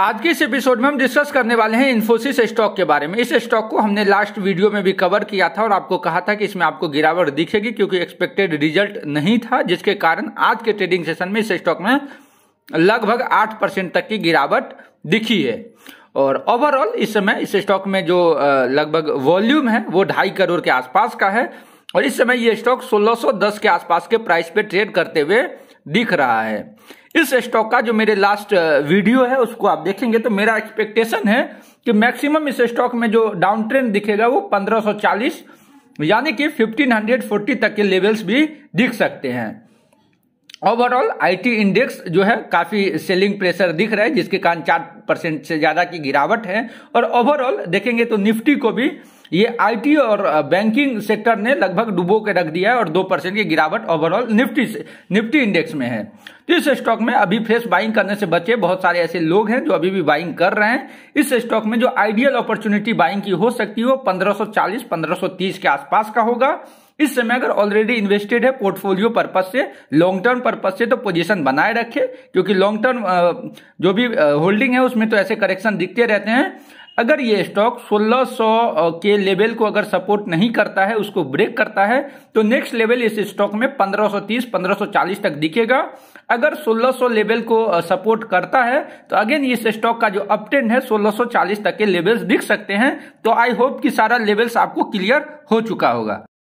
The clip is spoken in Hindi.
आज के इस एपिसोड में हम डिस्कस करने वाले हैं इन्फोसिस स्टॉक के बारे में इस स्टॉक को हमने लास्ट वीडियो में भी कवर किया था और आपको कहा था कि इसमें आपको गिरावट दिखेगी क्योंकि एक्सपेक्टेड रिजल्ट नहीं था जिसके कारण आज के ट्रेडिंग सेशन में इस स्टॉक में लगभग आठ परसेंट तक की गिरावट दिखी है और ओवरऑल इस समय इस स्टॉक में जो लगभग वॉल्यूम है वो ढाई करोड़ के आसपास का है और इस समय ये स्टॉक सोलह के आसपास के प्राइस पे ट्रेड करते हुए दिख रहा है इस स्टॉक का जो मेरे लास्ट वीडियो uh, है उसको आप देखेंगे तो मेरा एक्सपेक्टेशन है कि मैक्सिमम इस स्टॉक में जो डाउन ट्रेंड दिखेगा वो 1540 यानी कि 1540 तक के लेवल्स भी दिख सकते हैं ओवरऑल आईटी इंडेक्स जो है काफी सेलिंग प्रेशर दिख रहा है जिसके कारण चार परसेंट से ज्यादा की गिरावट है और ओवरऑल देखेंगे तो निफ्टी को भी ये आईटी और बैंकिंग सेक्टर ने लगभग डुबो के रख दिया है और दो परसेंट की गिरावट ओवरऑल निफ्टी से निफ्टी इंडेक्स में है तो इस स्टॉक में अभी फ्रेश बाइंग करने से बचे बहुत सारे ऐसे लोग हैं जो अभी भी बाइंग कर रहे हैं इस स्टॉक में जो आइडियल अपॉर्चुनिटी बाइंग की हो सकती है वो पंद्रह सौ के आसपास का होगा इस समय अगर ऑलरेडी इन्वेस्टेड है पोर्टफोलियो पर्पज से लॉन्ग टर्म पर्पज से तो पोजीशन बनाए रखे क्योंकि लॉन्ग टर्म जो भी होल्डिंग है उसमें तो ऐसे करेक्शन दिखते रहते हैं अगर ये स्टॉक 1600 के लेवल को अगर सपोर्ट नहीं करता है उसको ब्रेक करता है तो नेक्स्ट लेवल इस स्टॉक में 1530 1540 तक दिखेगा अगर 1600 लेवल को सपोर्ट करता है तो अगेन इस स्टॉक का जो अपटेंड है 1640 तक के लेवल्स दिख सकते हैं तो आई होप कि सारा लेवल्स आपको क्लियर हो चुका होगा